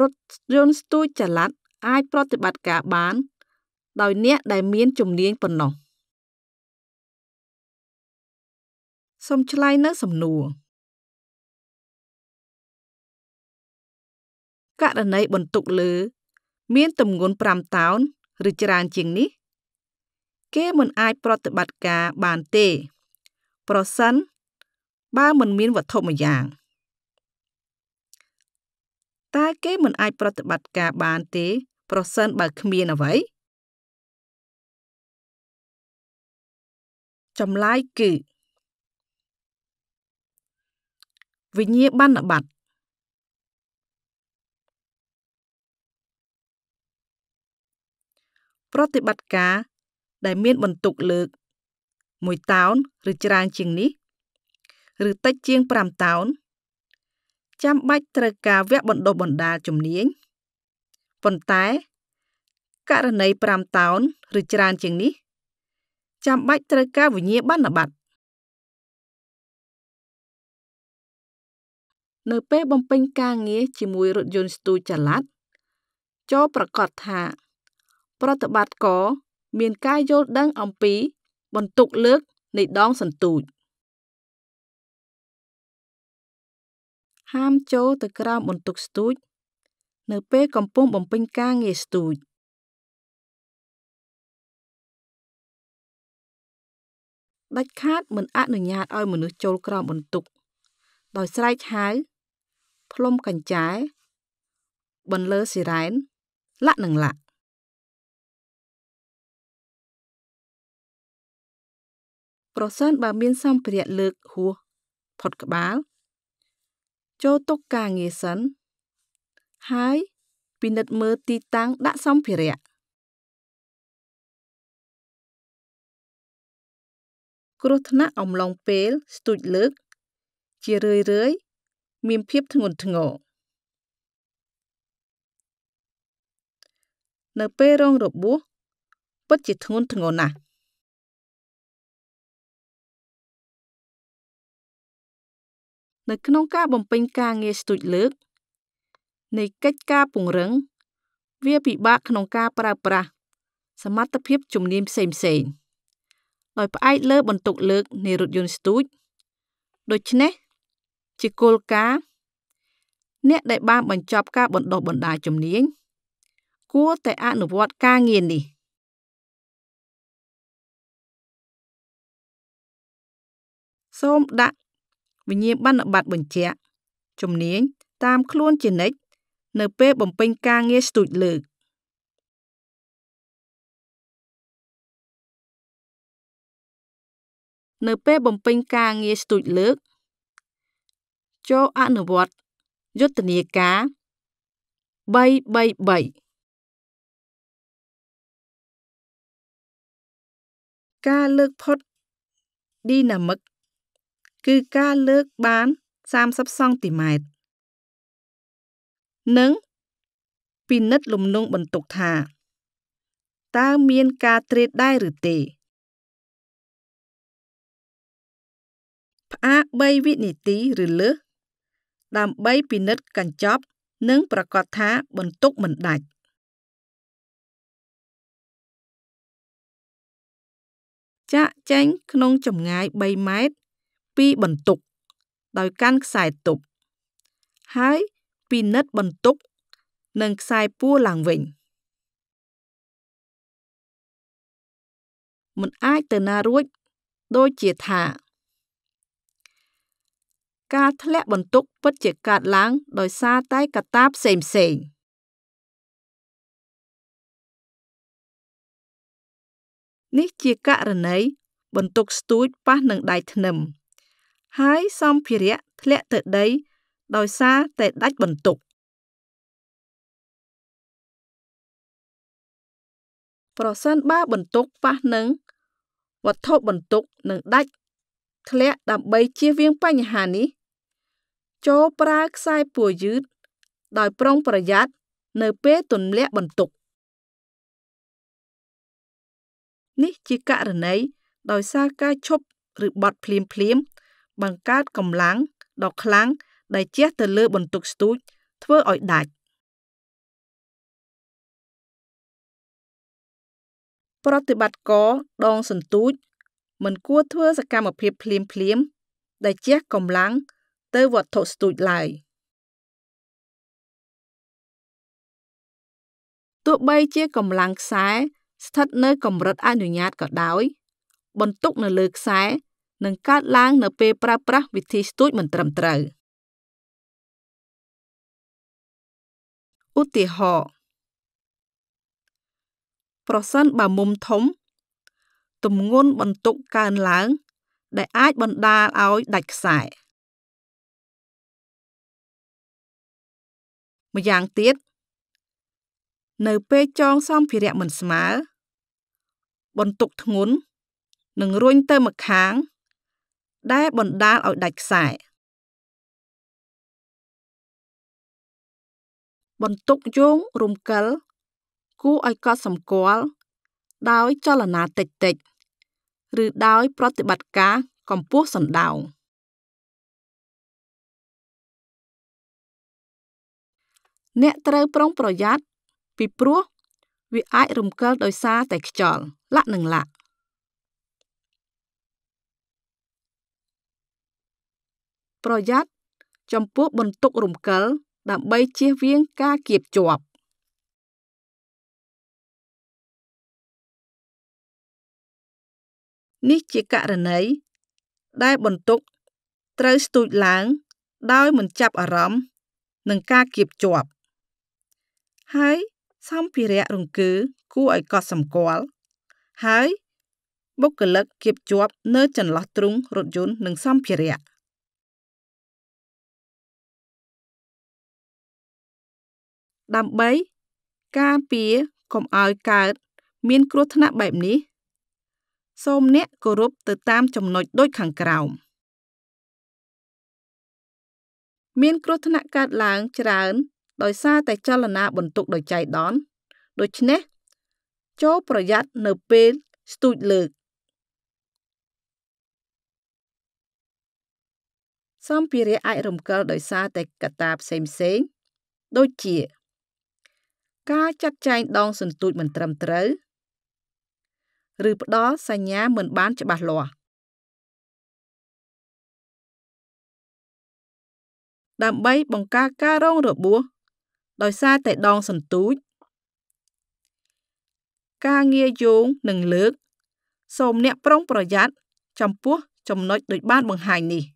រថយន្តស្ទួចចល័តអាច ប្រតិបត្តិការបាន ដោយអ្នក ដែលមានជំនាញប៉ុណ្ណោះសូមឆ្លើយនៅ សំណួរករណីបន្ទុកលើ មានទម្ងន់5តោនឬច្រើនជាងនេះ គេមិនអាចប្រតិបត្តិការបានទេ ប្រសិនបើមិនមានវត្ថុមួយយ៉ាង។តើគេមិនអាចប្រតិបត្តិការ បានទេ ប្រសិនបើគ្មានអ្វីចម្លើយគឺ វិញ្ញាបនបត្រប្រតិបត្តិការ ដែលមានបន្ទុកលើក1តោនឬច្រើនជាងនេះឬតិចជាង5តោនចាំបាច់ត្រូវការវគ្គបណ្ដុះបណ្ដាលជំនាញប៉ុន្តែករណី5តោនឬច្រើនជាងនេះ ចាំបាច់ត្រូវការវិញ្ញាបនបត្រនៅពេលបំពេញការងារជាមួយរថយន្តស្ទូចចល័តចូលប្រកាសថា ប្រតិបត្តិករមានការយល់ដឹងអំពី បន្ទុកលើក នៃដង សន្ទូចហាមចូលទៅក្រោមបន្ទុកស្ទូច នៅ ពេលកំពុងបំពេញការងារស្ទូចដាច់ខាតមិនអនុញ្ញាតឲ្យ មនុស្សចូលក្រោមបន្ទុក ដោយ ស្រែកហៅផ្លុំកញ្ចែបន្លឺស៊ីរ៉ែនលាក់នឹងលាក់ប្រសិនបើមានសម្ភារៈលើកហួសផុតក្បាលចូលទុកការងារសិនហើយពិនិត្យមើលទីតាំងដាក់សម្ភារៈគ្រោះថ្នាក់អំឡុងពេល ស្ទូចលើក ជារឿយៗមានភាពធ្ងន់ធ្ងរនៅពេលរង របួសពិតជាធ្ងន់ធ្ងរណាស់នៅក្នុងការបំពេញការងារស្ទូចលើក នៃកិច្ចការពង្រឹង វាពិបាក ក្នុងការ ប្រើប្រាស់សមត្ថភាពជំនាញផ្សេងៗដោយ ផ្អែកលើបន្ទុកលើកនៃរថយន្តស្ទូចដូច្នេះជាគោលការណ៍អ្នកដែលបានបញ្ចប់ការបណ្ដុះបណ្ដាលជំនាញគួរតែអនុវត្តការងារនេះ។សូមដាក់វិញ្ញាបនបត្របញ្ជាក់ជំនាញតាម ខ្លួនជានិច្ចនៅពេលបំពេញការងារស្ទូចលើកនៅ ពេល បំពេញការងារស្ទូចលើកចូលអនុវត្ត យុទ្ធនាការ333ការលើកផុតឌីណាមិកគឺការលើកបាន30សង់ទីម៉ែត្រនិងពិនិត្យលំនឹងបន្ទុកថាតើមានការត្រេតដែរឬទេផ្អាក3វិនាទីឬលើសដើម្បីពិនិត្យកញ្ចប់ និង ប្រកាសថាបន្ទុកមិនដាច់ចាក់ចែងក្នុងចម្ងាយ3ម៉ែត្រពីបន្ទុកដោយ កាន់ខ្សែទប់ហើយពិនិត្យបន្ទុក និងខ្សែពួរឡើងវិញមិនអាចទៅណារួច ដូចជាថា ការធ្លាក់បន្ទុកពិតជាកើតឡើង ដោយសារតែកត្តាផ្សេងផ្សេងនេះជាករណីបន្ទុកស្ទូចប៉ះនឹងដៃធ្នឹមហើយសម្ភារៈធ្លាក់ទៅដី ដោយសារតែដាច់បន្ទុកប្រសិនបើបន្ទុកប៉ះនឹងវត្ថុបន្ទុកនឹងដាច់ធ្លាក់ដើម្បីជៀសវាងបញ្ហានេះ ចូលប្រើខ្សែពួរយឺត ដោយប្រុងប្រយ័ត្ននៅពេលទម្លាក់បន្ទុក នេះជាករណីដោយសារការឈប់ឬបត់ភ្លាមភ្លាមបង្កើតកម្លាំងដ៏ខ្លាំងដែលជះទៅលើ បន្ទុកស្ទូចធ្វើឲ្យដាច់ប្រតិបត្តិករដងសន្ទូច មិនគួរធ្វើសកម្មភាពភ្លាមភ្លាមដែលជះកម្លាំងទៅវត្ថុស្ទូចឡើយទោះបីជាកម្លាំងខ្សែ ស្ថិតនៅ កម្រិតអនុញ្ញាតក៏ដោយ បន្ទុកនៅលើខ្សែនឹងកើតឡើងនៅពេលប្រើប្រាស់វិធីស្ទូចមិនត្រឹមត្រូវឧទាហរណ៍ប្រសិនបើមុំធំទម្ងន់បន្ទុកកើនឡើង ដែល អាចបណ្ដាលឲ្យដាច់ខ្សែម្យ៉ាងទៀត នៅពេលចងសម្ភារៈមិនស្មើបន្ទុកធ្ងន់នឹងរុញទៅម្ខាងដែល បណ្ដាលឲ្យដាច់ខ្សែបន្ទុកយោងរំកិលគួរឲ្យកត់សម្គាល់ដោយចលនាតិចតិច ឬដោយប្រតិបត្តិការកម្ពស់សំដៅអ្នកត្រូវប្រុង ប្រយ័ត្នពីព្រោះវាអាចរំកិលដោយសារតែខ្យល់លាក់និងលាក់ប្រយ័ត្នចំពោះបន្ទុករំកិលដើម្បីជៀសវាង ការគៀបជាប់នេះជាករណីដែលបន្ទុក ត្រូវស្ទូចឡើង ដោយមិនចាប់អារម្មណ៍នឹងការគៀបជាប់ហើយសម្ភារៈរង្គើគួរឲ្យកត់សម្គាល់ហើយបុគ្គលិកគៀបជាប់នៅ ចន្លោះទ្រូងរថយន្តនិងសម្ភារៈដើម្បី ការពារកុំឲ្យកើត មាន គ្រោះថ្នាក់បែបនេះសូមអ្នកគោរពទៅតាមចំណុចដូចខាងក្រោម មានគ្រោះថ្នាក់កើតឡើង ច្រើន ដោយសារតែចលនាបន្ទុកដោយចៃដន្យដូច្នេះចូលប្រយ័ត្ននៅពេល ស្ទូចលើកសម្ភារៈអាចរំកិលដោយសារតែកត្តាផ្សេងៗដូចជាការចាត់ចែងដងសន្ទូចមិនត្រឹមត្រូវឬផ្ដល់សញ្ញា មិនបានច្បាស់លាស់ដើម្បីបង្ការការរងរបួសដោយសារតែដង សន្ទូចការងារយោងនិងលើក សូមអ្នកប្រុងប្រយ័ត្នចំពោះចំណុចដូចបានបង្ហាញនេះ។